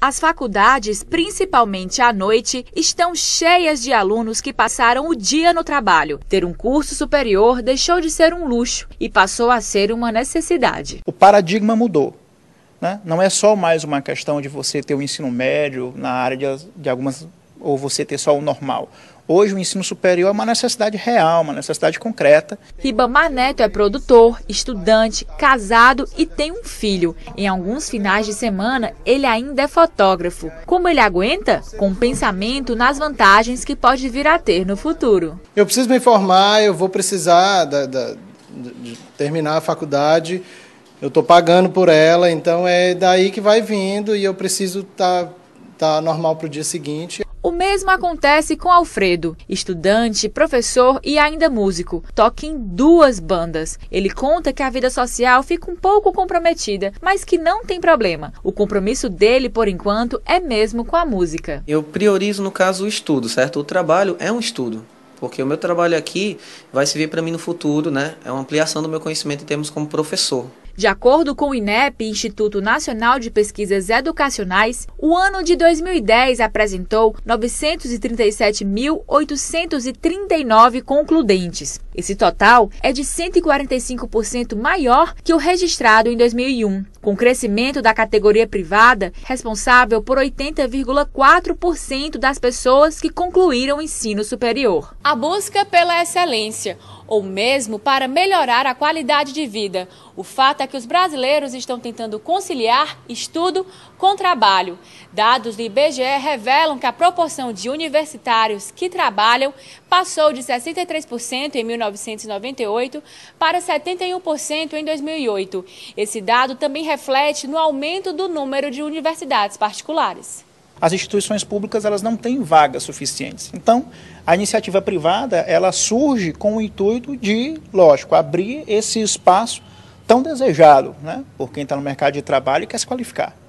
As faculdades, principalmente à noite, estão cheias de alunos que passaram o dia no trabalho. Ter um curso superior deixou de ser um luxo e passou a ser uma necessidade. O paradigma mudou. Né? Não é só mais uma questão de você ter o um ensino médio na área de, de algumas, ou você ter só o normal. Hoje, o ensino superior é uma necessidade real, uma necessidade concreta. Ribamar Neto é produtor, estudante, casado e tem um filho. Em alguns finais de semana, ele ainda é fotógrafo. Como ele aguenta? Com pensamento nas vantagens que pode vir a ter no futuro. Eu preciso me formar, eu vou precisar da, da, de terminar a faculdade. Eu estou pagando por ela, então é daí que vai vindo e eu preciso estar. Tá está normal para o dia seguinte. O mesmo acontece com Alfredo, estudante, professor e ainda músico. Toca em duas bandas. Ele conta que a vida social fica um pouco comprometida, mas que não tem problema. O compromisso dele, por enquanto, é mesmo com a música. Eu priorizo, no caso, o estudo, certo? O trabalho é um estudo. Porque o meu trabalho aqui vai servir para mim no futuro, né? É uma ampliação do meu conhecimento em termos como professor. De acordo com o INEP, Instituto Nacional de Pesquisas Educacionais, o ano de 2010 apresentou 937.839 concludentes. Esse total é de 145% maior que o registrado em 2001, com o crescimento da categoria privada responsável por 80,4% das pessoas que concluíram o ensino superior. A busca pela excelência ou mesmo para melhorar a qualidade de vida. O fato é que os brasileiros estão tentando conciliar estudo com trabalho. Dados do IBGE revelam que a proporção de universitários que trabalham passou de 63% em 19 1998 para 71% em 2008. Esse dado também reflete no aumento do número de universidades particulares as instituições públicas elas não têm vagas suficientes. Então, a iniciativa privada ela surge com o intuito de, lógico, abrir esse espaço tão desejado né, por quem está no mercado de trabalho e quer se qualificar.